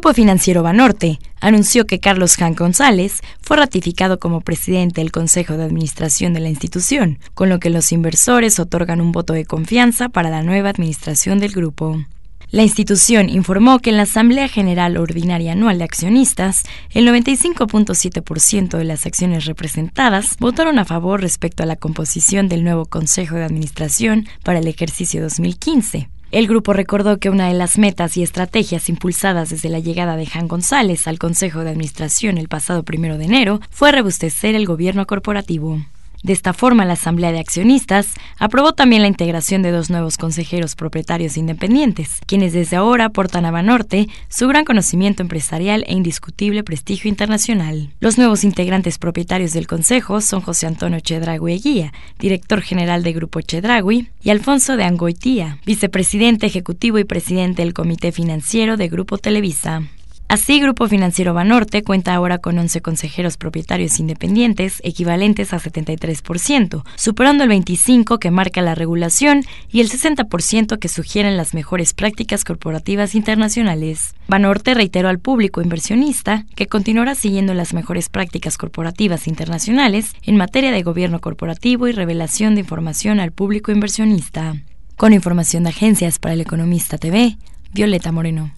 Grupo Financiero Banorte anunció que Carlos Jan González fue ratificado como presidente del Consejo de Administración de la institución, con lo que los inversores otorgan un voto de confianza para la nueva administración del grupo. La institución informó que en la Asamblea General Ordinaria Anual de Accionistas, el 95.7% de las acciones representadas votaron a favor respecto a la composición del nuevo Consejo de Administración para el ejercicio 2015. El grupo recordó que una de las metas y estrategias impulsadas desde la llegada de Jan González al Consejo de Administración el pasado primero de enero fue rebustecer el gobierno corporativo. De esta forma, la Asamblea de Accionistas aprobó también la integración de dos nuevos consejeros propietarios independientes, quienes desde ahora aportan a Banorte su gran conocimiento empresarial e indiscutible prestigio internacional. Los nuevos integrantes propietarios del Consejo son José Antonio Chedragui Eguía, director general de Grupo Chedragui, y Alfonso de Angoitía, vicepresidente ejecutivo y presidente del Comité Financiero de Grupo Televisa. Así, Grupo Financiero Banorte cuenta ahora con 11 consejeros propietarios independientes, equivalentes a 73%, superando el 25% que marca la regulación y el 60% que sugieren las mejores prácticas corporativas internacionales. Banorte reiteró al público inversionista que continuará siguiendo las mejores prácticas corporativas internacionales en materia de gobierno corporativo y revelación de información al público inversionista. Con información de agencias para el Economista TV, Violeta Moreno.